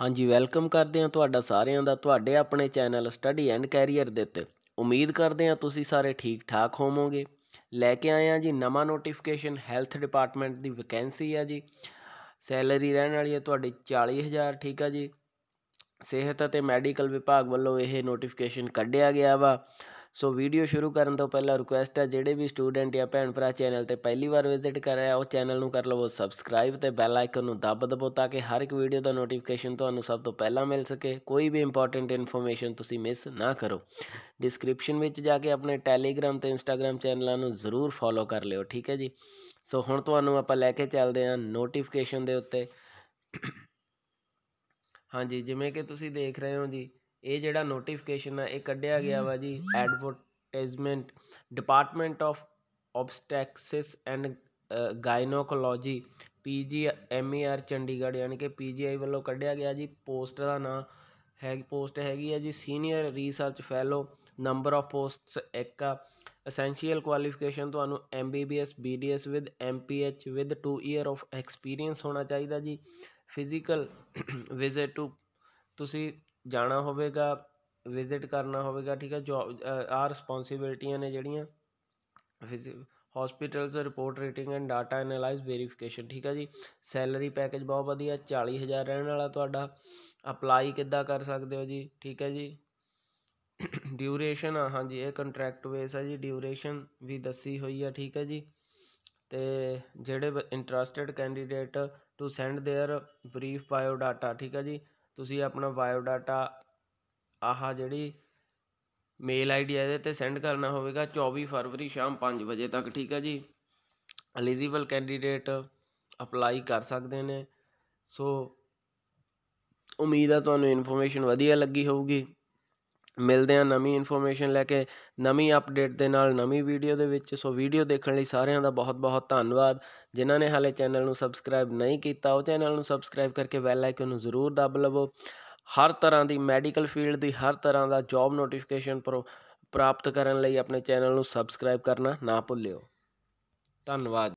ਹਾਂਜੀ ਵੈਲਕਮ ਕਰਦੇ ਹਾਂ ਤੁਹਾਡਾ ਸਾਰਿਆਂ ਦਾ ਤੁਹਾਡੇ ਆਪਣੇ ਚੈਨਲ ਸਟੱਡੀ ਐਂਡ ਕੈਰੀਅਰ ਦੇ ਉੱਤੇ ਉਮੀਦ ਕਰਦੇ ਹਾਂ ਤੁਸੀਂ ਸਾਰੇ ਠੀਕ ਠਾਕ ਹੋਵੋਗੇ ਲੈ ਕੇ ਆਏ ਹਾਂ ਜੀ ਨਵਾਂ ਨੋਟੀਫਿਕੇਸ਼ਨ ਹੈਲਥ ਡਿਪਾਰਟਮੈਂਟ ਦੀ ਵੈਕੈਂਸੀ ਆ ਜੀ ਸੈਲਰੀ ਰਹਿਣ ਵਾਲੀ ਹੈ ਤੁਹਾਡੀ 40000 ਠੀਕ ਆ ਜੀ ਸਿਹਤ ਅਤੇ ਮੈਡੀਕਲ ਵਿਭਾਗ ਵੱਲੋਂ ਇਹ ਨੋਟੀਫਿਕੇਸ਼ਨ ਕੱਢਿਆ ਗਿਆ ਵਾ ਸੋ ਵੀਡੀਓ ਸ਼ੁਰੂ ਕਰਨ ਤੋਂ ਪਹਿਲਾਂ ਰਿਕੁਐਸਟ ਹੈ ਜਿਹੜੇ ਵੀ ਸਟੂਡੈਂਟ ਜਾਂ ਭੈਣ ਭਰਾ ਚੈਨਲ ਤੇ ਪਹਿਲੀ ਵਾਰ ਵਿਜ਼ਿਟ ਕਰ ਰਿਹਾ ਉਹ ਚੈਨਲ ਨੂੰ ਕਰ ਲਵੋ ਸਬਸਕ੍ਰਾਈਬ ਤੇ ਬੈਲ ਆਈਕਨ ਨੂੰ ਦਬ ਦਬੋ ਤਾਂ ਕਿ ਹਰ ਇੱਕ ਵੀਡੀਓ ਦਾ ਨੋਟੀਫਿਕੇਸ਼ਨ ਤੁਹਾਨੂੰ ਸਭ ਤੋਂ ਪਹਿਲਾਂ ਮਿਲ ਸਕੇ ਕੋਈ ਵੀ ਇੰਪੋਰਟੈਂਟ ਇਨਫੋਰਮੇਸ਼ਨ ਤੁਸੀਂ ਮਿਸ ਨਾ ਕਰੋ ਡਿਸਕ੍ਰਿਪਸ਼ਨ ਵਿੱਚ ਜਾ ਕੇ ਆਪਣੇ ਟੈਲੀਗ੍ਰam ਤੇ ਇੰਸਟਾਗ੍ਰam ਚੈਨਲਾਂ ਨੂੰ ਜ਼ਰੂਰ ਫੋਲੋ ਕਰ ਲਿਓ ਠੀਕ ਹੈ ਜੀ ਸੋ ਹੁਣ ਤੁਹਾਨੂੰ ਆਪਾਂ ਲੈ ਕੇ ਚੱਲਦੇ ਹਾਂ ਨੋਟੀਫਿਕੇਸ਼ਨ ਦੇ ਉੱਤੇ ਹਾਂਜੀ ਜਿਵੇਂ ਕਿ ਤੁਸੀਂ ਦੇਖ ਰਹੇ ਹੋ ਜੀ ਇਹ ਜਿਹੜਾ ਨੋਟੀਫਿਕੇਸ਼ਨ ਹੈ ਇਹ ਕੱਢਿਆ ਗਿਆ ਵਾ ਜੀ advertisement department of obstetrics and gynaecology PG MER Chandigarh ਯਾਨੀ ਕਿ ਪੀਜੀਆਈ ਵੱਲੋਂ ਕੱਢਿਆ ਗਿਆ ਜੀ ਪੋਸਟ ਦਾ ਨਾਮ ਹੈ ਪੋਸਟ ਹੈਗੀ ਹੈ ਜੀ senior research fellow number of posts ਇੱਕ ਆ ਅਸੈਂਸ਼ੀਅਲ ਕੁਆਲੀਫਿਕੇਸ਼ਨ ਤੁਹਾਨੂੰ MBBS BDS with MPH with 2 year of experience ਹੋਣਾ ਚਾਹੀਦਾ ਜੀ ਫਿਜ਼ੀਕਲ ਵਿਜ਼ਿਟ ਟੂ ਤੁਸੀਂ ਜਾਣਾ ਹੋਵੇਗਾ ਵਿਜ਼ਿਟ ਕਰਨਾ ਹੋਵੇਗਾ ਠੀਕ ਹੈ ਜੋ ਆਹ ਰਿਸਪੌਂਸਿਬਿਲਟੀਆਂ ਨੇ ਜਿਹੜੀਆਂ hospitals report rating and data analyse verification ਠੀਕ ਹੈ ਜੀ ਸੈਲਰੀ ਪੈਕੇਜ ਬਹੁਤ ਵਧੀਆ 40000 ਰਹਿਣ ਵਾਲਾ ਤੁਹਾਡਾ ਅਪਲਾਈ ਕਿੱਦਾਂ ਕਰ ਸਕਦੇ ਹੋ ਜੀ ਠੀਕ ਹੈ ਜੀ ਡਿਊਰੇਸ਼ਨ ਆ ਹਾਂਜੀ ਇਹ ਕੰਟਰੈਕਟ ਬੇਸ ਹੈ ਜੀ ਡਿਊਰੇਸ਼ਨ ਵੀ ਦੱਸੀ ਹੋਈ ਆ ਠੀਕ ਹੈ ਜੀ ਤੇ ਜਿਹੜੇ interested candidate to send their brief bio data ਠੀਕ ਹੈ ਜੀ ਤੁਸੀਂ ਆਪਣਾ ਬਾਇਓ ਡਾਟਾ ਆਹ ਜਿਹੜੀ ਮੇਲ ਆਈਡੀ ਇਹਦੇ ਤੇ ਸੈਂਡ ਕਰਨਾ ਹੋਵੇਗਾ 24 ਫਰਵਰੀ ਸ਼ਾਮ 5 ਵਜੇ ਤੱਕ ਠੀਕ ਹੈ ਜੀ ਐਲੀਜੀਬਲ ਕੈਂਡੀਡੇਟ ਅਪਲਾਈ ਕਰ ਸਕਦੇ ਨੇ ਸੋ ਉਮੀਦ ਹੈ ਤੁਹਾਨੂੰ ਇਨਫੋਰਮੇਸ਼ਨ ਵਧੀਆ ਲੱਗੀ ਹੋਊਗੀ ਮਿਲਦੇ ਆ ਨਵੀਂ ਇਨਫੋਰਮੇਸ਼ਨ ਲੈ ਕੇ ਨਵੀਂ ਅਪਡੇਟ ਦੇ ਨਾਲ ਨਵੀਂ ਵੀਡੀਓ ਦੇ ਵਿੱਚ ਸੋ ਵੀਡੀਓ ਦੇਖਣ ਲਈ ਸਾਰਿਆਂ ਦਾ ਬਹੁਤ ਬਹੁਤ ਧੰਨਵਾਦ ਜਿਨ੍ਹਾਂ ਨੇ ਹਾਲੇ ਚੈਨਲ ਨੂੰ ਸਬਸਕ੍ਰਾਈਬ ਨਹੀਂ ਕੀਤਾ ਉਹ ਚੈਨਲ ਨੂੰ ਸਬਸਕ੍ਰਾਈਬ ਕਰਕੇ ਬੈਲ ਆਈਕਨ ਨੂੰ ਜ਼ਰੂਰ ਦਬ ਲਵੋ ਹਰ ਤਰ੍ਹਾਂ ਦੀ ਮੈਡੀਕਲ ਫੀਲਡ ਦੀ ਹਰ ਤਰ੍ਹਾਂ ਦਾ ਜੌਬ ਨੋਟੀਫਿਕੇਸ਼ਨ ਪ੍ਰਾਪਤ ਕਰਨ ਲਈ ਆਪਣੇ ਚੈਨਲ ਨੂੰ ਸਬਸਕ੍ਰਾਈਬ ਕਰਨਾ ਨਾ ਭੁੱਲਿਓ ਧੰਨਵਾਦ